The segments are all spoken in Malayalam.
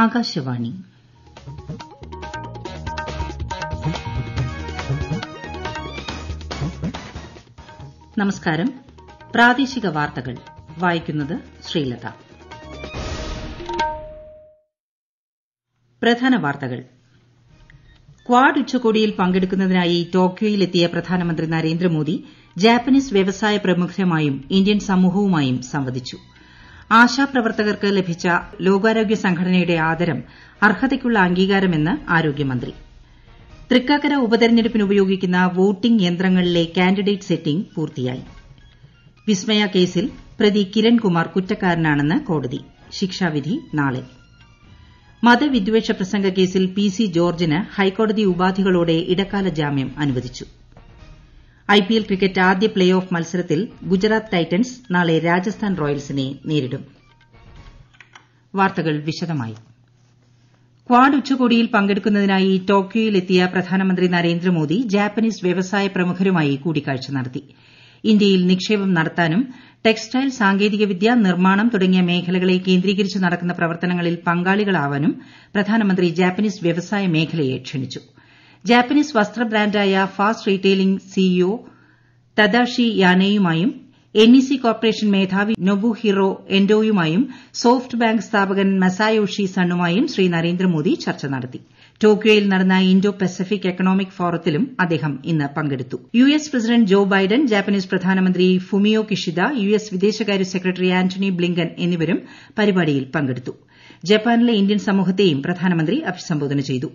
ആകാശവാണി നമസ്കാരം പ്രാദേശിക വാർത്തകൾ വായിക്കുന്നത് ശ്രീലത പ്രധാന വാർത്തകൾ ക്വാഡ് ഉച്ചകോടിയിൽ പങ്കെടുക്കുന്നതിനായി ടോക്കിയോയിലെത്തിയ പ്രധാനമന്ത്രി നരേന്ദ്രമോദി ജാപ്പനീസ് വ്യവസായ പ്രമുഖരുമായും ഇന്ത്യൻ സമൂഹവുമായും സംവദിച്ചു ആശാപ്രവർത്തകർക്ക് ലഭിച്ച ലോകാരോഗ്യ സംഘടനയുടെ ആദരം അർഹതയ്ക്കുള്ള അംഗീകാരമെന്ന് ആരോഗ്യമന്ത്രി തൃക്കാക്കര ഉപതെരഞ്ഞെടുപ്പിന് ഉപയോഗിക്കുന്ന വോട്ടിംഗ് യന്ത്രങ്ങളിലെ കാൻഡിഡേറ്റ് സെറ്റിംഗ് പൂർത്തിയായി വിസ്മയ കേസിൽ പ്രതി കിരൺകുമാർ കുറ്റക്കാരനാണെന്ന് കോടതി ശിക്ഷാവിധി നാളെ മതവിദ്വേഷ പ്രസംഗ കേസിൽ പി സി ജോർജിന് ഹൈക്കോടതി ഉപാധികളോടെ ഇടക്കാല ജാമ്യം അനുവദിച്ചു ഐപിഎൽ ക്രിക്കറ്റ് ആദ്യ പ്ലേ ഓഫ് മത്സരത്തിൽ ഗുജറാത്ത് ടൈറ്റൻസ് നാളെ രാജസ്ഥാൻ റോയൽസിനെ നേരിടും ക്വാഡ് ഉച്ചകോടിയിൽ പങ്കെടുക്കുന്നതിനായി ടോക്കിയോയിലെത്തിയ പ്രധാനമന്ത്രി നരേന്ദ്രമോദി ജാപ്പനീസ് വ്യവസായ പ്രമുഖരുമായി കൂടിക്കാഴ്ച നടത്തി ഇന്ത്യയിൽ നിക്ഷേപം നടത്താനും ടെക്സ്റ്റൈൽ സാങ്കേതികവിദ്യ നിർമ്മാണം തുടങ്ങിയ മേഖലകളെ കേന്ദ്രീകരിച്ച് നടക്കുന്ന പ്രവർത്തനങ്ങളിൽ പങ്കാളികളാവാനും പ്രധാനമന്ത്രി ജാപ്പനീസ് വ്യവസായ മേഖലയെ ക്ഷണിച്ചു ജാപ്പനീസ് വസ്ത്ര ബ്രാൻഡായ ഫാസ്റ്റ് റീട്ടെയിലിംഗ് സിഇഒ തദാഷി യാനെയുമായും എൻഇസി കോർപ്പറേഷൻ മേധാവി നോബുഹിറോ എൻഡോയുമായും സോഫ്റ്റ് ബാങ്ക് സ്ഥാപകൻ മസായോഷി സണ്ണുമായും ശ്രീ നരേന്ദ്രമോദി ചർച്ച നടത്തി ടോക്കിയോയിൽ നടന്ന ഇന്തോ പസഫിക് എക്കണോമിക് ഫോറത്തിലും അദ്ദേഹം ഇന്ന് പങ്കെടുത്തു US president Joe Biden Japanese പ്രധാനമന്ത്രി ഫുമിയോ കിഷിദ യുഎസ് വിദേശകാര്യ സെക്രട്ടറി ആന്റണി ബ്ലിങ്കൻ എന്നിവരും പരിപാടിയിൽ പങ്കെടുത്തു ജപ്പാനിലെ ഇന്ത്യൻ സമൂഹത്തെയും പ്രധാനമന്ത്രി അഭിസംബോധന ചെയ്തു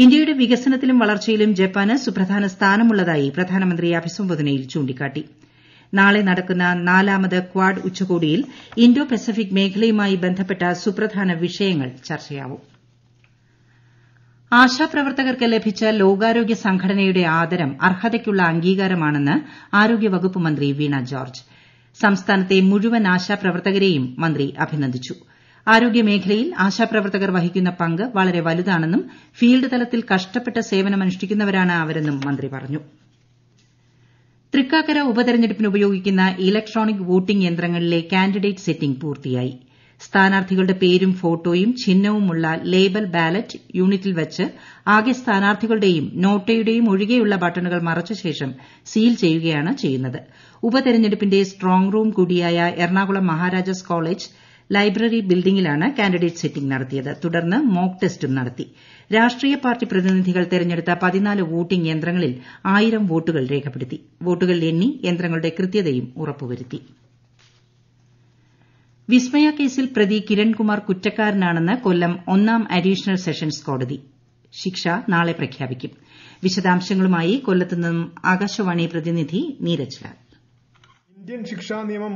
ഇന്ത്യയുടെ വികസനത്തിലും വളർച്ചയിലും ജപ്പാന് സുപ്രധാന സ്ഥാനമുള്ളതായി പ്രധാനമന്ത്രി അഭിസംബോധനയിൽ ചൂണ്ടിക്കാട്ടി നാളെ നടക്കുന്ന നാലാമത് കാഡ് ഉച്ചകോടിയിൽ ഇന്തോ പസഫിക് മേഖലയുമായി ബന്ധപ്പെട്ട സുപ്രധാന വിഷയങ്ങൾ ചർച്ചയാവും ആശാപ്രവർത്തകർക്ക് ലഭിച്ച ലോകാരോഗ്യ സംഘടനയുടെ ആദരം അർഹതയ്ക്കുള്ള അംഗീകാരമാണെന്ന് ആരോഗ്യവകുപ്പ് മന്ത്രി വീണ ജോർജ് സംസ്ഥാനത്തെ മുഴുവൻ ആശാപ്രവർത്തകരെയും മന്ത്രി അഭിനന്ദിച്ചു ആരോഗ്യമേഖലയിൽ ആശാപ്രവർത്തകർ വഹിക്കുന്ന പങ്ക് വളരെ വലുതാണെന്നും ഫീൽഡ് തലത്തിൽ കഷ്ടപ്പെട്ട് സേവനമനുഷ്ഠിക്കുന്നവരാണ് അവരെന്നും മന്ത്രി പറഞ്ഞു തൃക്കാക്കര ഉപതെരഞ്ഞെടുപ്പിന് ഉപയോഗിക്കുന്ന ഇലക്ട്രോണിക് വോട്ടിംഗ് യന്ത്രങ്ങളിലെ കാൻഡിഡേറ്റ് സെറ്റിംഗ് പൂർത്തിയായി സ്ഥാനാർത്ഥികളുടെ പേരും ഫോട്ടോയും ചിഹ്നവുമുള്ള ലേബൽ ബാലറ്റ് യൂണിറ്റിൽ വച്ച് ആകെ സ്ഥാനാർത്ഥികളുടെയും നോട്ടയുടെയും ഒഴികെയുള്ള ബട്ടണുകൾ മറച്ച ശേഷം സീൽ ചെയ്യുകയാണ് ചെയ്യുന്നത് ഉപതെരഞ്ഞെടുപ്പിന്റെ സ്ട്രോങ് റൂം കൂടിയായ Ernakulam Maharajas college E library ബിൽഡിംഗിലാണ് കാൻഡിഡേറ്റ് സിറ്റിംഗ് നടത്തിയത് തുടർന്ന് മോക്ക് ടെസ്റ്റും നടത്തി രാഷ്ട്രീയ പാർട്ടി പ്രതിനിധികൾ തെരഞ്ഞെടുത്ത പതിനാല് വോട്ടിംഗ് യന്ത്രങ്ങളിൽ ആയിരം വോട്ടുകൾ രേഖപ്പെടുത്തി വോട്ടുകൾ എണ്ണി യന്ത്രങ്ങളുടെ കൃത്യതയും ഉറപ്പുവരുത്തി വിസ്മയ കേസിൽ പ്രതി കിരൺകുമാർ കുറ്റക്കാരനാണെന്ന് കൊല്ലം ഒന്നാം അഡീഷണൽ സെഷൻസ് കോടതി ശിക്ഷ നാളെ പ്രഖ്യാപിക്കും വിശദാംശങ്ങളുമായി കൊല്ലത്തു നിന്നും ആകാശവാണി പ്രതിനിധി നീരജ് ലാൽ ഇന്ത്യൻ ശിക്ഷാ നിയമം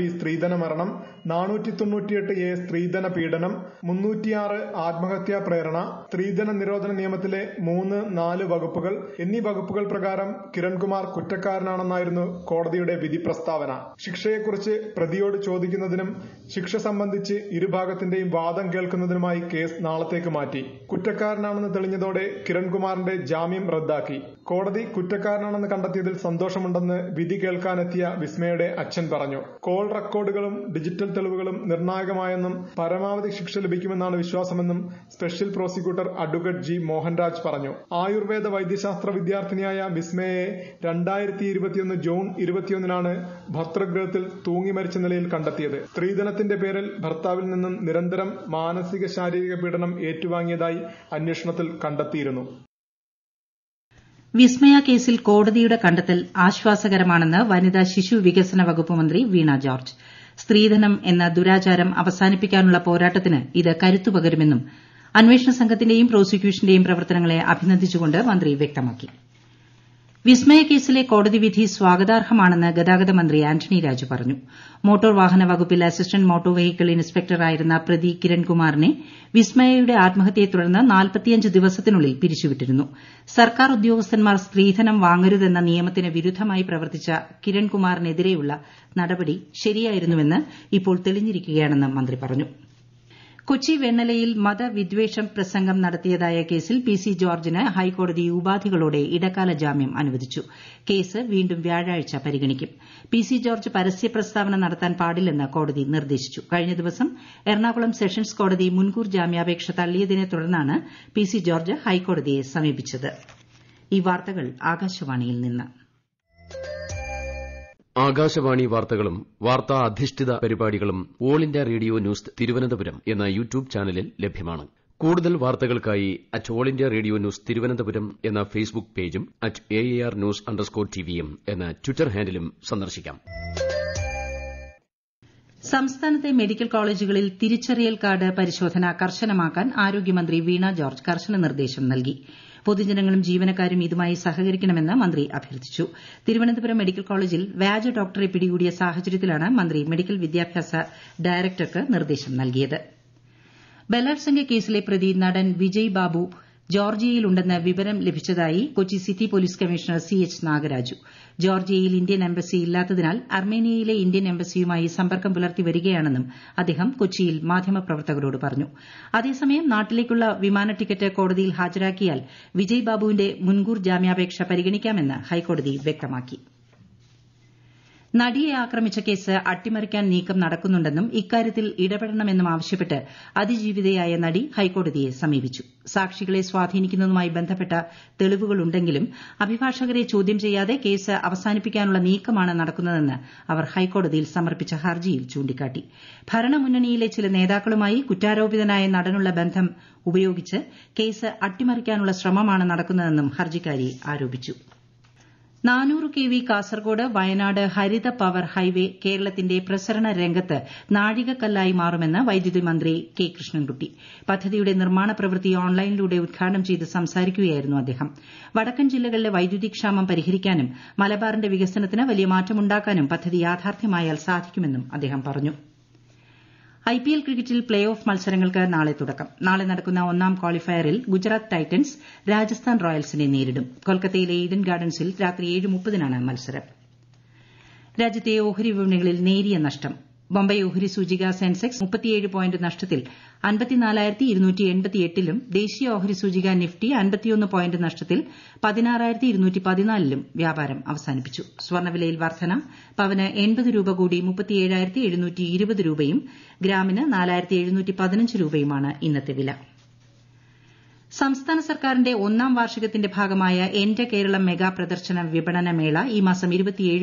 ബി സ്ത്രീധന മരണം നാനൂറ്റി തൊണ്ണൂറ്റിയെട്ട് എ സ്ത്രീധന പീഡനം മുന്നൂറ്റിയാറ് ആത്മഹത്യാ പ്രേരണ സ്ത്രീധന നിരോധന നിയമത്തിലെ മൂന്ന് നാല് വകുപ്പുകൾ എന്നീ വകുപ്പുകൾ പ്രകാരം കിരൺകുമാർ കുറ്റക്കാരനാണെന്നായിരുന്നു കോടതിയുടെ വിധി പ്രസ്താവന ശിക്ഷയെക്കുറിച്ച് പ്രതിയോട് ചോദിക്കുന്നതിനും ശിക്ഷ സംബന്ധിച്ച് ഇരുഭാഗത്തിന്റെയും വാദം കേൾക്കുന്നതിനുമായി കേസ് നാളത്തേക്ക് മാറ്റി കുറ്റക്കാരനാണെന്ന് തെളിഞ്ഞതോടെ കിരൺകുമാറിന്റെ ജാമ്യം റദ്ദാക്കി കോടതി കുറ്റക്കാരനാണെന്ന് കണ്ടെത്തിയതിൽ സന്തോഷമുണ്ടെന്ന് വിധി കേൾക്കാനെത്തിയ വിസ്മയുടെ അച്ഛൻ പറഞ്ഞു കോൾ റെക്കോർഡുകളും ഡിജിറ്റൽ തെളിവുകളും നിർണായകമായെന്നും പരമാവധി ശിക്ഷ ലഭിക്കുമെന്നാണ് വിശ്വാസമെന്നും special prosecutor advocate G Mohanraj പറഞ്ഞു ആയുർവേദ വൈദ്യശാസ്ത്ര വിദ്യാർത്ഥിനിയായ വിസ്മയെ ഇരുപത്തിയൊന്ന് ജൂൺ ഇരുപത്തിയൊന്നിനാണ് ഭർത്തൃഗ്രഹത്തിൽ തൂങ്ങി മരിച്ച നിലയിൽ കണ്ടെത്തിയത് സ്ത്രീധനത്തിന്റെ പേരിൽ ഭർത്താവിൽ നിന്നും നിരന്തരം മാനസിക ശാരീരിക പീഡനം ഏറ്റുവാങ്ങിയതായി അന്വേഷണത്തിൽ കണ്ടെത്തിയിരുന്നു വിസ്മയ കേസിൽ കോടതിയുടെ കണ്ടെത്തൽ ആശ്വാസകരമാണെന്ന് വനിതാ ശിശു വികസന വകുപ്പ് മന്ത്രി വീണ ജോർജ് സ്ത്രീധനം എന്ന ദുരാചാരം അവസാനിപ്പിക്കാനുള്ള പോരാട്ടത്തിന് ഇത് കരുത്തു പകരുമെന്നും അന്വേഷണ സംഘത്തിന്റെയും പ്രോസിക്യൂഷന്റെയും പ്രവർത്തനങ്ങളെ അഭിനന്ദിച്ചുകൊണ്ട് മന്ത്രി വ്യക്തമാക്കി വിസ്മയ കേസിലെ കോടതി വിധി സ്വാഗതാർഹമാണെന്ന് ഗതാഗത മന്ത്രി ആന്റണി രാജു പറഞ്ഞു മോട്ടോർ വാഹന വകുപ്പിൽ അസിസ്റ്റന്റ് മോട്ടോർ വെഹിക്കിൾ ഇൻസ്പെക്ടറായിരുന്ന പ്രതി കിരൺകുമാറിനെ വിസ്മയയുടെ ആത്മഹത്യയെ തുടർന്ന് ദിവസത്തിനുള്ളിൽ പിരിച്ചുവിട്ടിരുന്നു സർക്കാർ ഉദ്യോഗസ്ഥന്മാർ സ്ത്രീധനം വാങ്ങരുതെന്ന നിയമത്തിന് വിരുദ്ധമായി പ്രവർത്തിച്ച കിരൺകുമാറിനെതിരെയുള്ള നടപടി ശരിയായിരുന്നുവെന്ന് ഇപ്പോൾ തെളിഞ്ഞിരിക്കുകയാണെന്ന് മന്ത്രി പറഞ്ഞു കൊച്ചി വെണ്ണലയിൽ മതവിദ്വേഷം പ്രസംഗം നടത്തിയതായ കേസിൽ പി സി ജോർജിന് ഹൈക്കോടതി ഉപാധികളോടെ ഇടക്കാല ജാമ്യം അനുവദിച്ചു കേസ് വീണ്ടും വ്യാഴാഴ്ച പരിഗണിക്കും പി സി ജോർജ് പരസ്യ പ്രസ്താവന നടത്താൻ പാടില്ലെന്ന് കോടതി നിർദ്ദേശിച്ചു കഴിഞ്ഞ ദിവസം എറണാകുളം സെഷൻസ് കോടതി മുൻകൂർ ജാമ്യാപേക്ഷ തള്ളിയതിനെ തുടർന്നാണ് പി സി ജോർജ് ഹൈക്കോടതിയെ സമീപിച്ചത് ആകാശവാണി വാർത്തകളും വാർത്താ അധിഷ്ഠിത പരിപാടികളും All India Radio news Thiruvananthapuram എന്ന യൂട്യൂബ് ചാനലിൽ ലഭ്യമാണ് കൂടുതൽ വാർത്തകൾക്കായി at All India Radio news Thiruvananthapuram എന്ന ഫേസ്ബുക്ക് പേജും at A R news underscore ടിവിയും എന്ന ട്വിറ്റർ ഹാൻഡിലും സന്ദർശിക്കാം സംസ്ഥാനത്തെ മെഡിക്കൽ കോളേജുകളിൽ തിരിച്ചറിയൽ കാർഡ് പരിശോധന കർശനമാക്കാൻ ആരോഗ്യമന്ത്രി വീണ ജോർജ് കർശന നിർദ്ദേശം നൽകിയിട്ടുണ്ട് പൊതുജനങ്ങളും ജീവനക്കാരും ഇതുമായി സഹകരിക്കണമെന്ന് മന്ത്രി അഭ്യർത്ഥിച്ചു തിരുവനന്തപുരം മെഡിക്കൽ കോളേജിൽ വ്യാജ ഡോക്ടറെ പിടികൂടിയ സാഹചര്യത്തിലാണ് മന്ത്രി മെഡിക്കൽ വിദ്യാഭ്യാസ ഡയറക്ടർക്ക് നിർദ്ദേശം നൽകിയത് ബലാത്സംഗ കേസിലെ പ്രതി നടൻ വിജയ് ബാബു എ ജോർജിയയിലുണ്ടെന്ന് വിവരം ലഭിച്ചതായി Kochi city police commissioner C H Nagaraju ജോർജിയയിൽ ഇന്ത്യൻ എംബസി ഇല്ലാത്തതിനാൽ അർമേനിയയിലെ ഇന്ത്യൻ എംബസിയുമായി സമ്പർക്കം പുലർത്തി വരികയാണെന്നും അദ്ദേഹം കൊച്ചിയിൽ മാധ്യമപ്രവർത്തകരോട് പറഞ്ഞു അതേസമയം നാട്ടിലേക്കുള്ള വിമാന ടിക്കറ്റ് കോടതിയിൽ ഹാജരാക്കിയാൽ വിജയ് ബാബുവിന്റെ മുൻകൂർ ജാമ്യാപേക്ഷ പരിഗണിക്കാമെന്ന് ഹൈക്കോടതി വ്യക്തമാക്കി നടിയെ ആക്രമിച്ച കേസ് അട്ടിമറിക്കാൻ നീക്കം നടക്കുന്നുണ്ടെന്നും ഇക്കാര്യത്തിൽ ഇടപെടണമെന്നും ആവശ്യപ്പെട്ട് അതിജീവിതയായ നടി ഹൈക്കോടതിയെ സമീപിച്ചു സാക്ഷികളെ സ്വാധീനിക്കുന്നതുമായി ബന്ധപ്പെട്ട തെളിവുകളുണ്ടെങ്കിലും അഭിഭാഷകരെ ചോദ്യം ചെയ്യാതെ കേസ് അവസാനിപ്പിക്കാനുള്ള നീക്കമാണ് നടക്കുന്നതെന്ന് അവർ ഹൈക്കോടതിയിൽ സമർപ്പിച്ച ഹർജിയിൽ ചൂണ്ടിക്കാട്ടി ഭരണമുന്നണിയിലെ ചില നേതാക്കളുമായി കുറ്റാരോപിതനായ നടനുള്ള ബന്ധം ഉപയോഗിച്ച് കേസ് അട്ടിമറിക്കാനുള്ള ശ്രമമാണ് നടക്കുന്നതെന്നും ഹർജിക്കാരി ആരോപിച്ചു നാനൂറ് വി കാസർകോട് വയനാട് ഹരിത പവർ ഹൈവേ കേരളത്തിന്റെ പ്രസരണ രംഗത്ത് നാഴികക്കല്ലായി മാറുമെന്ന് വൈദ്യുതി മന്ത്രി കെ കൃഷ്ണൻകുട്ടി പദ്ധതിയുടെ നിർമ്മാണ പ്രവൃത്തി ഓൺലൈനിലൂടെ ഉദ്ഘാടനം ചെയ്ത് സംസാരിക്കുകയായിരുന്നു അദ്ദേഹം വടക്കൻ ജില്ലകളിലെ വൈദ്യുതി ക്ഷാമം പരിഹരിക്കാനും മലബാറിന്റെ വികസനത്തിന് വലിയ മാറ്റമുണ്ടാക്കാനും പദ്ധതി യാഥാർത്ഥ്യമായാൽ സാധിക്കുമെന്നും അദ്ദേഹം പറഞ്ഞു ഐപിഎൽ ക്രിക്കറ്റിൽ പ്ലേ ഓഫ് മത്സരങ്ങൾക്ക് നാളെ തുടക്കം നാളെ നടക്കുന്ന ഒന്നാം കാളിഫയറിൽ ഗുജറാത്ത് ടൈറ്റൻസ് രാജസ്ഥാൻ റോയൽസിനെ നേരിടും കൊൽക്കത്തയിലെ ഈഡൻ ഗാർഡൻസിൽ രാത്രി മത്സരം രാജ്യത്തെ ഓഹരി വിപണികളിൽ നേരിയ നഷ്ടം ബോംബെ ഓഹരി സൂചിക സെൻസെക്സ് നഷ്ടത്തിൽ ലും ദേശീയ ഓഹരി സൂചിക നിഫ്റ്റി പോയിന്റ് നഷ്ടത്തിൽ ലും വ്യാപാരം അവസാനിപ്പിച്ചു സ്വർണ്ണവിലയിൽ വർധന പവന് രൂപ കൂടി രൂപയും ഗ്രാമിന് രൂപയുമാണ് ഇന്നത്തെ വില സംസ്ഥാന സർക്കാരിന്റെ ഒന്നാം വാർഷികത്തിന്റെ ഭാഗമായ എന്റെ കേരളം മെഗാ പ്രദർശന വിപണന മേള ഈ മാസം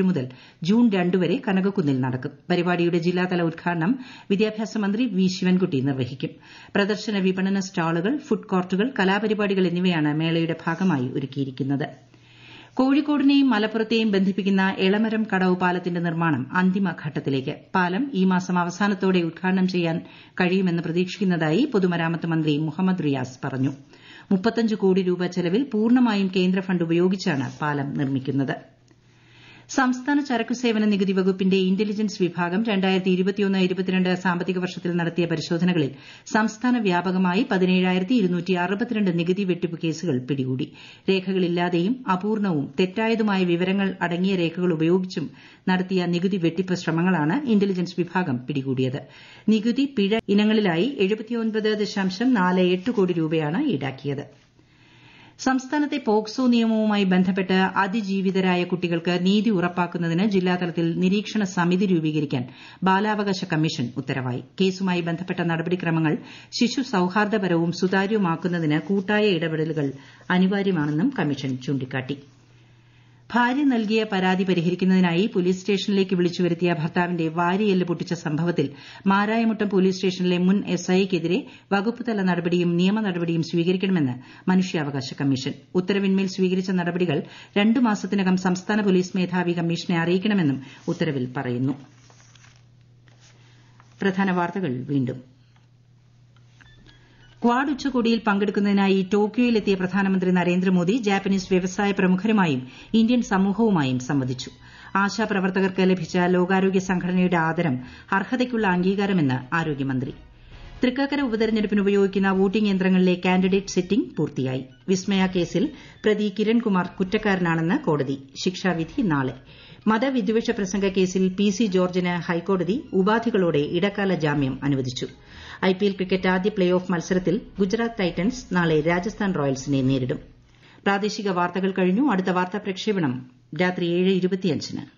മുതൽ ജൂൺ വരെ കനകക്കുന്നിൽ നടക്കും പരിപാടിയുടെ ജില്ലാതല ഉദ്ഘാടനം വിദ്യാഭ്യാസ മന്ത്രി വി ശിവൻകുട്ടി നിർവഹിക്കും പ്രദർശന വിപണന സ്റ്റാളുകൾ ഫുഡ് കോർട്ടുകൾ കലാപരിപാടികൾ എന്നിവയാണ് മേളയുടെ ഭാഗമായി ഒരുക്കിയിരിക്കുന്നത് കോഴിക്കോടിനെയും മലപ്പുറത്തെയും ബന്ധിപ്പിക്കുന്ന എളമരം കടവ് പാലത്തിന്റെ നിർമ്മാണം അന്തിമഘട്ടത്തിലേക്ക് പാലം ഈ മാസം അവസാനത്തോടെ ഉദ്ഘാടനം ചെയ്യാൻ കഴിയുമെന്ന് പ്രതീക്ഷിക്കുന്നതായി പൊതുമരാമത്ത് മന്ത്രി മുഹമ്മദ് റിയാസ് പറഞ്ഞു മുപ്പത്തഞ്ച് കോടി രൂപ ചെലവിൽ പൂർണ്ണമായും കേന്ദ്ര ഫണ്ട് ഉപയോഗിച്ചാണ് പാലം നിർമ്മിക്കു്ന്നത് സംസ്ഥാന ചരക്കു സേവന നികുതി വകുപ്പിന്റെ ഇന്റലിജൻസ് വിഭാഗം സാമ്പത്തിക വർഷത്തിൽ നടത്തിയ പരിശോധനകളിൽ സംസ്ഥാന വ്യാപകമായി നികുതി വെട്ടിപ്പ് കേസുകൾ പിടികൂടി രേഖകളില്ലാതെയും അപൂർണ്ണവും തെറ്റായതുമായ വിവരങ്ങൾ അടങ്ങിയ രേഖകൾ ഉപയോഗിച്ചും നടത്തിയ നികുതി വെട്ടിപ്പ് ശ്രമങ്ങളാണ് ഇന്റലിജൻസ് വിഭാഗം പിടികൂടിയത് നികുതി പിഴ ഇനങ്ങളിലായി കോടി രൂപയാണ് ഈടാക്കിയത് സംസ്ഥാനത്തെ പോക്സോ നിയമവുമായി ബന്ധപ്പെട്ട് അതിജീവിതരായ കുട്ടികൾക്ക് നീതി ഉറപ്പാക്കുന്നതിന് ജില്ലാതലത്തിൽ നിരീക്ഷണ സമിതി രൂപീകരിക്കാൻ ബാലാവകാശ കമ്മീഷൻ ഉത്തരവായി കേസുമായി ബന്ധപ്പെട്ട നടപടിക്രമങ്ങൾ ശിശു സൌഹാർദ്ദപരവും സുതാര്യവുമാക്കുന്നതിന് കൂട്ടായ ഇടപെടലുകൾ അനിവാര്യമാണെന്നും കമ്മീഷൻ ചൂണ്ടിക്കാട്ടി ഭാര്യ നൽകിയ പരാതി പരിഹരിക്കുന്നതിനായി പോലീസ് സ്റ്റേഷനിലേക്ക് വിളിച്ചു വരുത്തിയ ഭർത്താവിന്റെ വാരിയെല്ല് പൊട്ടിച്ച സംഭവത്തിൽ മാരായമുട്ടം പോലീസ് സ്റ്റേഷനിലെ മുൻ എസ്ഐയ്ക്കെതിരെ വകുപ്പുതല നടപടിയും നിയമ നടപടിയും സ്വീകരിക്കണമെന്ന് മനുഷ്യാവകാശ കമ്മീഷൻ ഉത്തരവിന്മേൽ സ്വീകരിച്ച നടപടികൾ രണ്ടു മാസത്തിനകം സംസ്ഥാന പോലീസ് മേധാവി കമ്മീഷനെ അറിയിക്കണമെന്നും ഉത്തരവിൽ പറയുന്നു കാഡ് ഉച്ചകോടിയിൽ പങ്കെടുക്കുന്നതിനായി ടോക്കിയോയിലെത്തിയ പ്രധാനമന്ത്രി നരേന്ദ്രമോദി ജാപ്പനീസ് വ്യവസായ പ്രമുഖരുമായും ഇന്ത്യൻ സമൂഹവുമായും സംവദിച്ചു ആശാപ്രവർത്തകർക്ക് ലഭിച്ച ലോകാരോഗ്യ സംഘടനയുടെ ആദരം അർഹതയ്ക്കുള്ള അംഗീകാരമെന്ന് ആരോഗ്യമന്ത്രി തൃക്കാക്കര ഉപതെരഞ്ഞെടുപ്പിന് ഉപയോഗിക്കുന്ന വോട്ടിംഗ് യന്ത്രങ്ങളിലെ കാൻഡിഡേറ്റ് സിറ്റിംഗ് പൂർത്തിയായി വിസ്മയ കേസിൽ പ്രതി കിരൺകുമാർ കുറ്റക്കാരനാണെന്ന് കോടതി ശിക്ഷാവിധി നാളെ മതവിദ്വേഷ പ്രസംഗ കേസിൽ പി സി ജോർജിന് ഹൈക്കോടതി ഉപാധികളോടെ ഇടക്കാല ജാമ്യം അനുവദിച്ചു ഐപിഎൽ ക്രിക്കറ്റ് ആദ്യ പ്ലേ ഓഫ് മത്സരത്തിൽ ഗുജറാത്ത് ടൈറ്റൻസ് നാളെ രാജസ്ഥാൻ റോയൽസിനെ നേരിടും